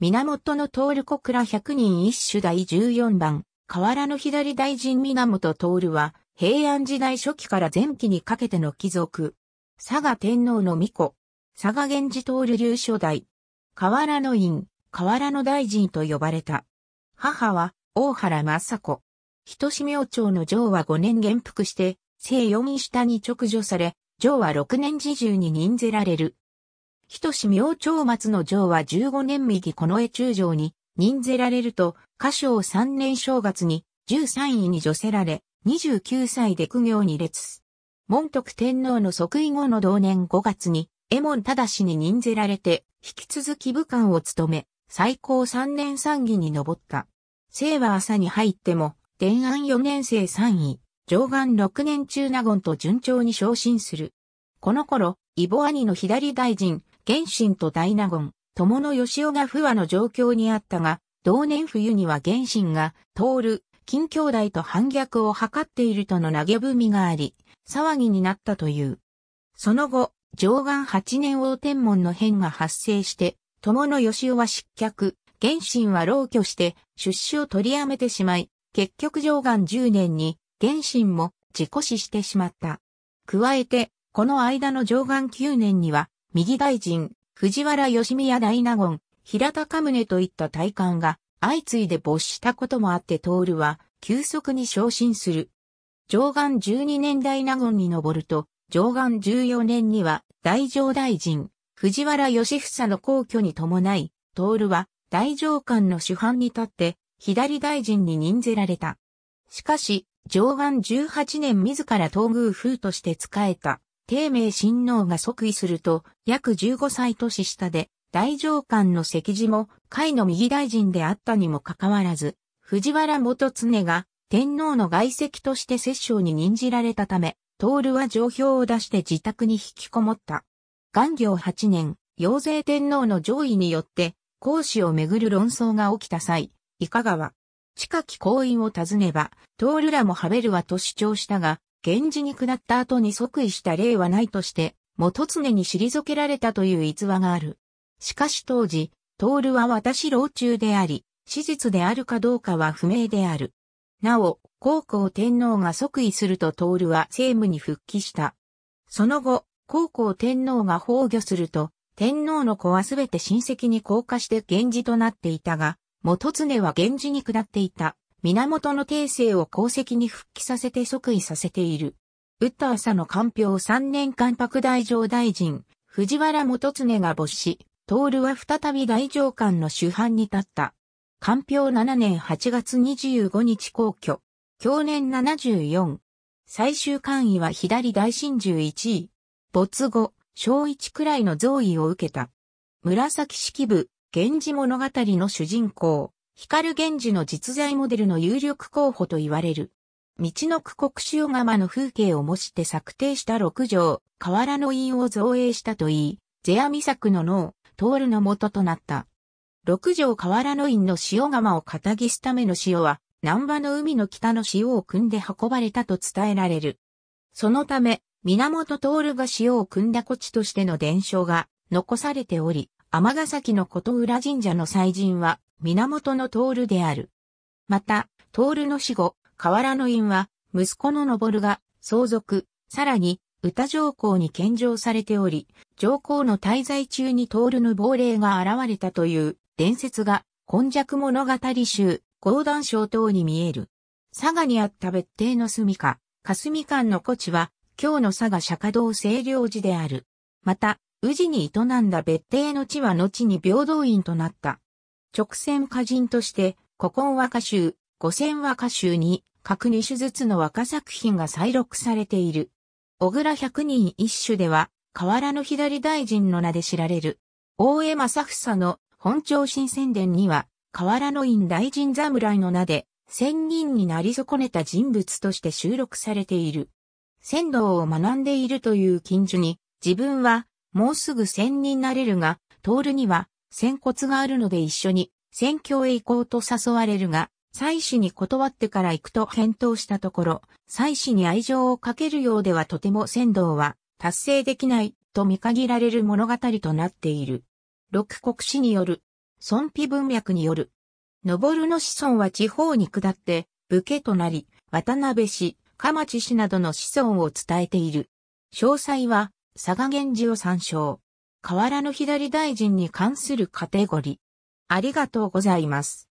源の徹小倉百人一首第14番、河原の左大臣源徹は、平安時代初期から前期にかけての貴族。佐賀天皇の御子。佐賀源氏徹流初代。河原の院、河原の大臣と呼ばれた。母は、大原正子。人志明朝の上は5年元服して、正四位下に直助され、上は6年時中に任ぜられる。人志明朝末の城は15年右この江中城に任ぜられると、歌唱3年正月に13位に除せられ、29歳で苦行に列。門徳天皇の即位後の同年5月に、江門忠に任ぜられて、引き続き武官を務め、最高3年参議に上った。生は朝に入っても、伝安4年生3位、上岸6年中納言と順調に昇進する。この頃、イボ兄の左大臣、原神と大納言、友の義雄が不和の状況にあったが、同年冬には原神が、通る、金兄弟と反逆を図っているとの嘆みがあり、騒ぎになったという。その後、上岸八年王天門の変が発生して、友の義雄は失脚、原神は老去して、出資を取りやめてしまい、結局上岸十年に、原神も自己死してしまった。加えて、この間の上岸九年には、右大臣、藤原義宮大納言、平田かむといった大官が相次いで没したこともあってるは急速に昇進する。上岸12年大納言に上ると、上岸14年には大上大臣、藤原義房の皇居に伴い、徹は大上官の主犯に立って左大臣に任ぜられた。しかし、上岸18年自ら東宮風として仕えた定明親王が即位すると、約15歳年下で、大上官の席次も、会の右大臣であったにもかかわらず、藤原元常が、天皇の外籍として摂政に任じられたため、徹は上表を出して自宅に引きこもった。元行8年、陽勢天皇の上位によって、孔子をめぐる論争が起きた際、いかがは、近き行員を尋ねば、徹らもハベルはと主張したが、源氏に下った後に即位した例はないとして、元常に退けられたという逸話がある。しかし当時、徹は私老中であり、史実であるかどうかは不明である。なお、高校天皇が即位すると徹は政務に復帰した。その後、高校天皇が崩御すると、天皇の子はすべて親戚に降下して源氏となっていたが、元常は源氏に下っていた。源の帝政を功績に復帰させて即位させている。ウッターサの官票3年間白大上大臣、藤原元常が没し、徹は再び大上官の主犯に立った。官票7年8月25日皇居。去年74。最終官位は左大神獣1位。没後、小1くらいの増位を受けた。紫式部、源氏物語の主人公。光源氏の実在モデルの有力候補と言われる。道の区国塩釜の風景を模して策定した六条、河原の院を造営したといい、世阿弥作の能、通るの元となった。六条河原の院の塩釜を片ぎすための塩は、南波の海の北の塩を汲んで運ばれたと伝えられる。そのため、源るが塩を汲んだ古地としての伝承が残されており、天ヶ崎の琴浦神社の祭神は、源の徹である。また、徹の死後、河原の院は、息子の昇が、相続、さらに、歌上皇に献上されており、上皇の滞在中に徹の亡霊が現れたという伝説が、根弱物語集、講談章等に見える。佐賀にあった別邸の住処、霞館の古地は、今日の佐賀釈迦堂清涼寺である。また、宇治に営んだ別邸の地は後に平等院となった。直線歌人として、古今和歌集、五線和歌集に、各二種ずつの和歌作品が再録されている。小倉百人一首では、河原の左大臣の名で知られる。大江正房の本朝新宣伝には、河原の院大臣侍の名で、仙人になり損ねた人物として収録されている。仙道を学んでいるという近所に、自分は、もうすぐ仙人なれるが、通るには、仙骨があるので一緒に、宣教へ行こうと誘われるが、祭祀に断ってから行くと返答したところ、祭祀に愛情をかけるようではとても仙道は達成できないと見限られる物語となっている。六国史による、孫卑文脈による、登るの子孫は地方に下って、武家となり、渡辺氏、鎌地氏などの子孫を伝えている。詳細は、佐賀源氏を参照。河原の左大臣に関するカテゴリー。ありがとうございます。